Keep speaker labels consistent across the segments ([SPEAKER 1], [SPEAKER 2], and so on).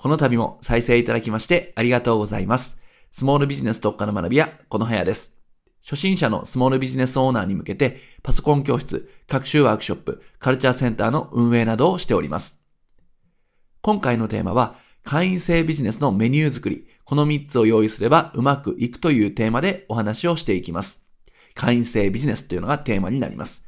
[SPEAKER 1] この度も再生いただきましてありがとうございます。スモールビジネス特化の学びはこの部屋です。初心者のスモールビジネスオーナーに向けて、パソコン教室、各種ワークショップ、カルチャーセンターの運営などをしております。今回のテーマは、会員制ビジネスのメニュー作り、この3つを用意すればうまくいくというテーマでお話をしていきます。会員制ビジネスというのがテーマになります。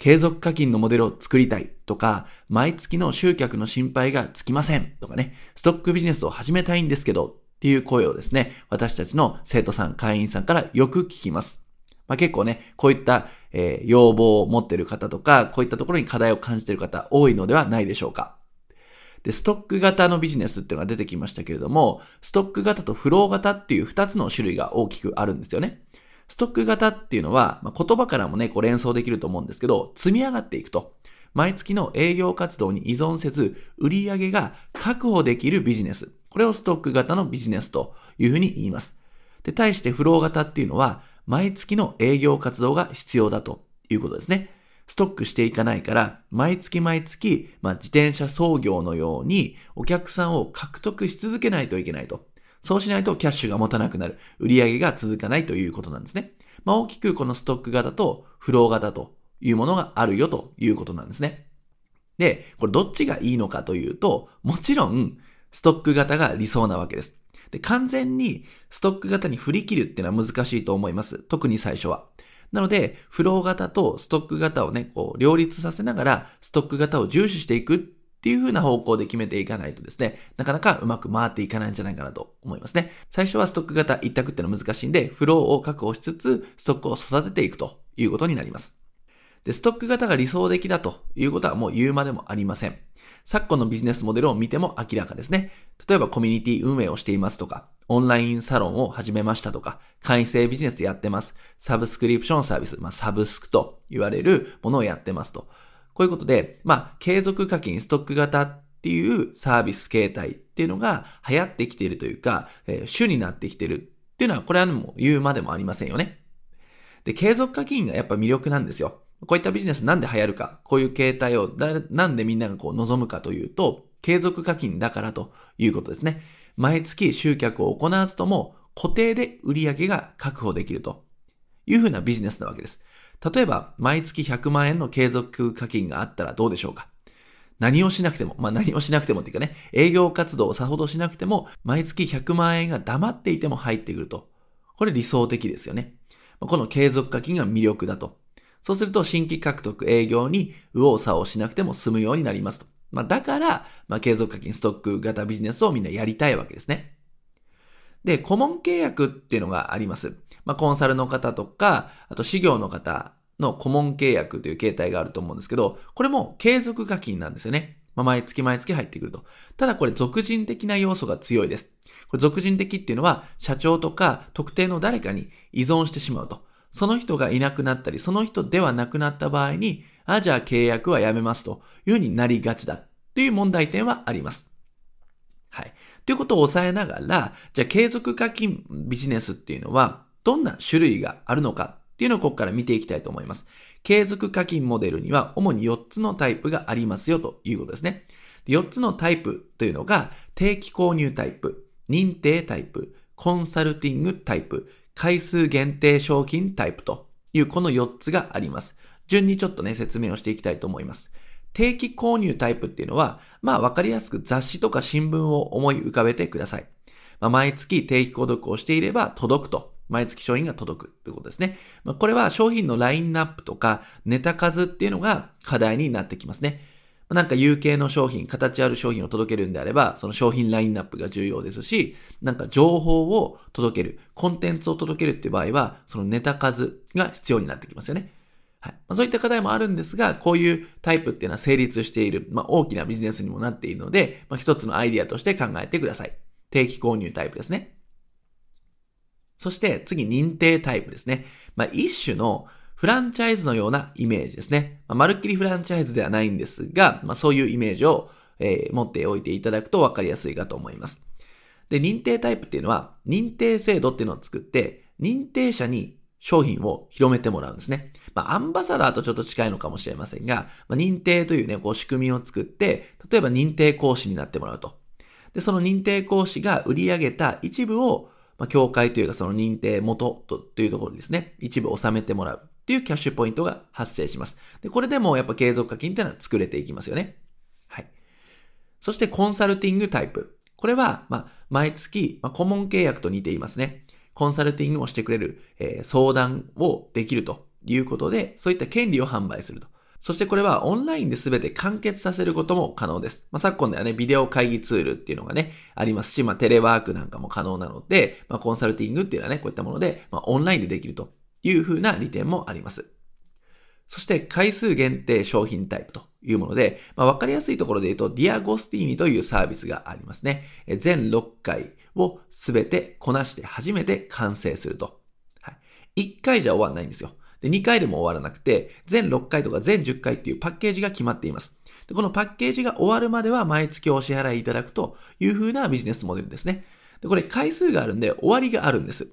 [SPEAKER 1] 継続課金のモデルを作りたいとか、毎月の集客の心配がつきませんとかね、ストックビジネスを始めたいんですけどっていう声をですね、私たちの生徒さん、会員さんからよく聞きます。まあ、結構ね、こういった、えー、要望を持っている方とか、こういったところに課題を感じている方多いのではないでしょうか。で、ストック型のビジネスっていうのが出てきましたけれども、ストック型とフロー型っていう2つの種類が大きくあるんですよね。ストック型っていうのは、まあ、言葉からもね、こう連想できると思うんですけど、積み上がっていくと。毎月の営業活動に依存せず、売上げが確保できるビジネス。これをストック型のビジネスというふうに言います。で、対してフロー型っていうのは、毎月の営業活動が必要だということですね。ストックしていかないから、毎月毎月、まあ、自転車操業のようにお客さんを獲得し続けないといけないと。そうしないとキャッシュが持たなくなる。売上が続かないということなんですね。まあ、大きくこのストック型とフロー型というものがあるよということなんですね。で、これどっちがいいのかというと、もちろんストック型が理想なわけです。で、完全にストック型に振り切るっていうのは難しいと思います。特に最初は。なので、フロー型とストック型をね、こう、両立させながら、ストック型を重視していくっていう風な方向で決めていかないとですね、なかなかうまく回っていかないんじゃないかなと思いますね。最初はストック型一択ってのは難しいんで、フローを確保しつつ、ストックを育てていくということになります。で、ストック型が理想的だということはもう言うまでもありません。昨今のビジネスモデルを見ても明らかですね。例えばコミュニティ運営をしていますとか、オンラインサロンを始めましたとか、会員制ビジネスやってます。サブスクリプションサービス、まあ、サブスクと言われるものをやってますと。こういうことで、まあ、継続課金、ストック型っていうサービス形態っていうのが流行ってきているというか、えー、主になってきてるっていうのは、これはもう言うまでもありませんよね。で、継続課金がやっぱ魅力なんですよ。こういったビジネスなんで流行るか、こういう形態をなんでみんながこう望むかというと、継続課金だからということですね。毎月集客を行わずとも固定で売り上げが確保できるというふうなビジネスなわけです。例えば、毎月100万円の継続課金があったらどうでしょうか何をしなくても、まあ何をしなくてもっていうかね、営業活動をさほどしなくても、毎月100万円が黙っていても入ってくると。これ理想的ですよね。この継続課金が魅力だと。そうすると新規獲得営業に右往左往しなくても済むようになりますと。まあだから、まあ継続課金ストック型ビジネスをみんなやりたいわけですね。で、顧問契約っていうのがあります。まあ、コンサルの方とか、あと、事業の方の顧問契約という形態があると思うんですけど、これも継続課金なんですよね。まあ、毎月毎月入ってくると。ただこれ、俗人的な要素が強いです。これ、俗人的っていうのは、社長とか特定の誰かに依存してしまうと。その人がいなくなったり、その人ではなくなった場合に、あ、じゃあ契約はやめますというふうになりがちだという問題点はあります。はい。とていうことを抑えながら、じゃあ継続課金ビジネスっていうのは、どんな種類があるのかっていうのをここから見ていきたいと思います。継続課金モデルには主に4つのタイプがありますよということですね。4つのタイプというのが、定期購入タイプ、認定タイプ、コンサルティングタイプ、回数限定商品タイプというこの4つがあります。順にちょっとね、説明をしていきたいと思います。定期購入タイプっていうのは、まあわかりやすく雑誌とか新聞を思い浮かべてください。まあ、毎月定期購読をしていれば届くと。毎月商品が届くってことですね。まあ、これは商品のラインナップとかネタ数っていうのが課題になってきますね。なんか有形の商品、形ある商品を届けるんであれば、その商品ラインナップが重要ですし、なんか情報を届ける、コンテンツを届けるっていう場合は、そのネタ数が必要になってきますよね。はい。まあ、そういった課題もあるんですが、こういうタイプっていうのは成立している、まあ、大きなビジネスにもなっているので、まあ、一つのアイディアとして考えてください。定期購入タイプですね。そして次、認定タイプですね。まあ、一種のフランチャイズのようなイメージですね。まあ、まるっきりフランチャイズではないんですが、まあ、そういうイメージを、えー、持っておいていただくと分かりやすいかと思います。で、認定タイプっていうのは、認定制度っていうのを作って、認定者に商品を広めてもらうんですね。まあ、アンバサダーとちょっと近いのかもしれませんが、まあ、認定というね、こう仕組みを作って、例えば認定講師になってもらうと。で、その認定講師が売り上げた一部を、まあ、協会というかその認定元とというところにですね、一部収めてもらうっていうキャッシュポイントが発生します。で、これでもやっぱ継続課金っていうのは作れていきますよね。はい。そしてコンサルティングタイプ。これは、まあ、毎月、まあ、顧問契約と似ていますね。コンサルティングをしてくれる、えー、相談をできるということで、そういった権利を販売すると。そしてこれはオンラインで全て完結させることも可能です。まあ、昨今ではね、ビデオ会議ツールっていうのがね、ありますし、まあ、テレワークなんかも可能なので、まあ、コンサルティングっていうのはね、こういったもので、まあ、オンラインでできるというふうな利点もあります。そして回数限定商品タイプというもので、まあ、わかりやすいところで言うと、ディアゴスティーニというサービスがありますね。全6回、をすべてこなして初めて完成すると。はい。1回じゃ終わらないんですよ。で、2回でも終わらなくて、全6回とか全10回っていうパッケージが決まっています。で、このパッケージが終わるまでは毎月お支払いいただくという風なビジネスモデルですね。で、これ回数があるんで終わりがあるんです。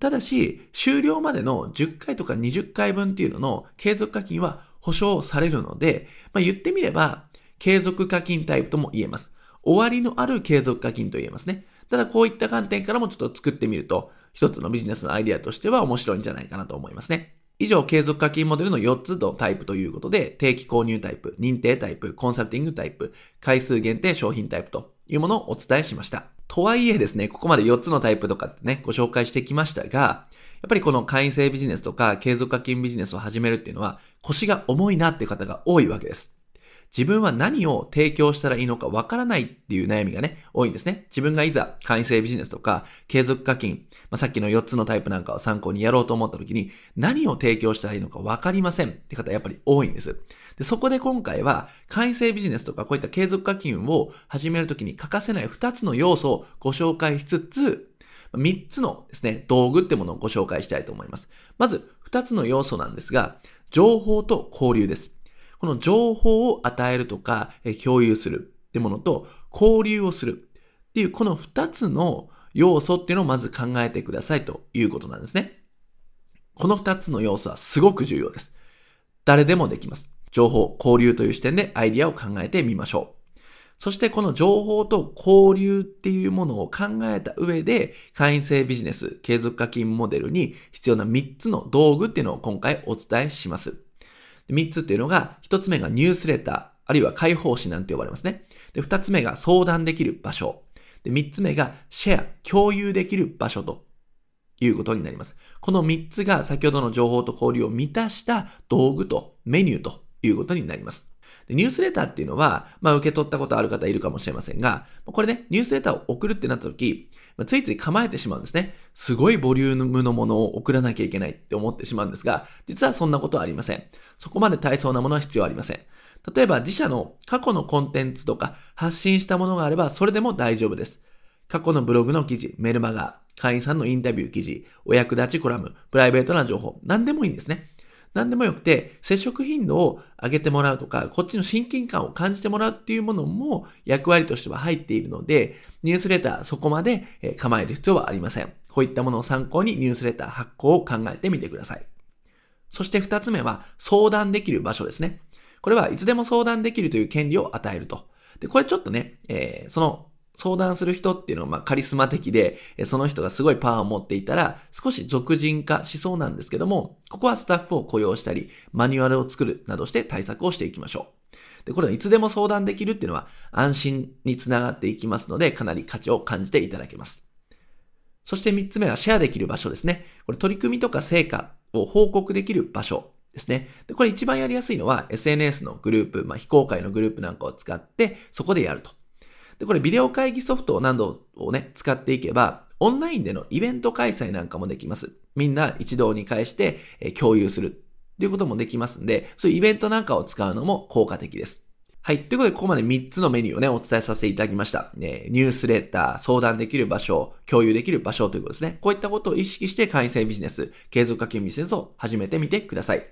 [SPEAKER 1] ただし、終了までの10回とか20回分っていうのの継続課金は保証されるので、まあ、言ってみれば、継続課金タイプとも言えます。終わりのある継続課金と言えますね。ただこういった観点からもちょっと作ってみると、一つのビジネスのアイデアとしては面白いんじゃないかなと思いますね。以上、継続課金モデルの4つのタイプということで、定期購入タイプ、認定タイプ、コンサルティングタイプ、回数限定商品タイプというものをお伝えしました。とはいえですね、ここまで4つのタイプとかってね、ご紹介してきましたが、やっぱりこの会員制ビジネスとか継続課金ビジネスを始めるっていうのは腰が重いなっていう方が多いわけです。自分は何を提供したらいいのかわからないっていう悩みがね、多いんですね。自分がいざ会員制ビジネスとか継続課金、まあ、さっきの4つのタイプなんかを参考にやろうと思った時に、何を提供したらいいのかわかりませんって方やっぱり多いんです。で、そこで今回は会員制ビジネスとかこういった継続課金を始めるときに欠かせない2つの要素をご紹介しつつ、3つのですね、道具ってものをご紹介したいと思います。まず、2つの要素なんですが、情報と交流です。この情報を与えるとか、え共有するってものと、交流をするっていう、この二つの要素っていうのをまず考えてくださいということなんですね。この二つの要素はすごく重要です。誰でもできます。情報、交流という視点でアイディアを考えてみましょう。そしてこの情報と交流っていうものを考えた上で、会員制ビジネス、継続課金モデルに必要な三つの道具っていうのを今回お伝えします。3つっていうのが、1つ目がニュースレター、あるいは解放誌なんて呼ばれますね。で、2つ目が相談できる場所。で、3つ目がシェア、共有できる場所ということになります。この3つが先ほどの情報と交流を満たした道具とメニューということになります。でニュースレターっていうのは、まあ受け取ったことある方いるかもしれませんが、これね、ニュースレターを送るってなった時、まあ、ついつい構えてしまうんですね。すごいボリュームのものを送らなきゃいけないって思ってしまうんですが、実はそんなことはありません。そこまで大層なものは必要ありません。例えば自社の過去のコンテンツとか発信したものがあればそれでも大丈夫です。過去のブログの記事、メルマガ、会員さんのインタビュー記事、お役立ちコラム、プライベートな情報、何でもいいんですね。何でもよくて、接触頻度を上げてもらうとか、こっちの親近感を感じてもらうっていうものも役割としては入っているので、ニュースレターそこまで構える必要はありません。こういったものを参考にニュースレター発行を考えてみてください。そして二つ目は相談できる場所ですね。これはいつでも相談できるという権利を与えると。で、これちょっとね、えー、その相談する人っていうのはまあカリスマ的で、その人がすごいパワーを持っていたら、少し俗人化しそうなんですけども、ここはスタッフを雇用したり、マニュアルを作るなどして対策をしていきましょう。で、これはいつでも相談できるっていうのは安心につながっていきますので、かなり価値を感じていただけます。そして3つ目はシェアできる場所ですね。これ取り組みとか成果を報告できる場所ですね。で、これ一番やりやすいのは SNS のグループ、まあ、非公開のグループなんかを使って、そこでやると。で、これビデオ会議ソフトを何度をね、使っていけば、オンラインでのイベント開催なんかもできます。みんな一堂に会して、え共有するっていうこともできますんで、そういうイベントなんかを使うのも効果的です。はい。ということで、ここまで3つのメニューをね、お伝えさせていただきました。えニュースレター、相談できる場所、共有できる場所ということですね。こういったことを意識して会員制ビジネス、継続化金ビジネスを始めてみてください。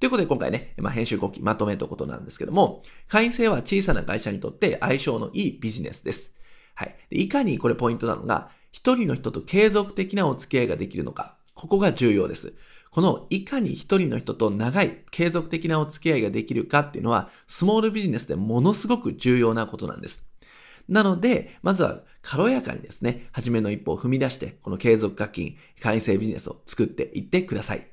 [SPEAKER 1] ということで今回ね、まあ、編集後期まとめということなんですけども、会員制は小さな会社にとって相性のいいビジネスです。はい。いかにこれポイントなのが、一人の人と継続的なお付き合いができるのか、ここが重要です。このいかに一人の人と長い継続的なお付き合いができるかっていうのは、スモールビジネスでものすごく重要なことなんです。なので、まずは軽やかにですね、初めの一歩を踏み出して、この継続課金、会員制ビジネスを作っていってください。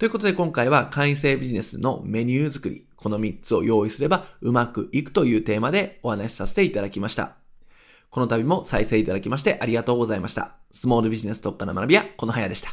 [SPEAKER 1] ということで今回は会員制ビジネスのメニュー作り、この3つを用意すればうまくいくというテーマでお話しさせていただきました。この度も再生いただきましてありがとうございました。スモールビジネス特化の学び屋、このはやでした。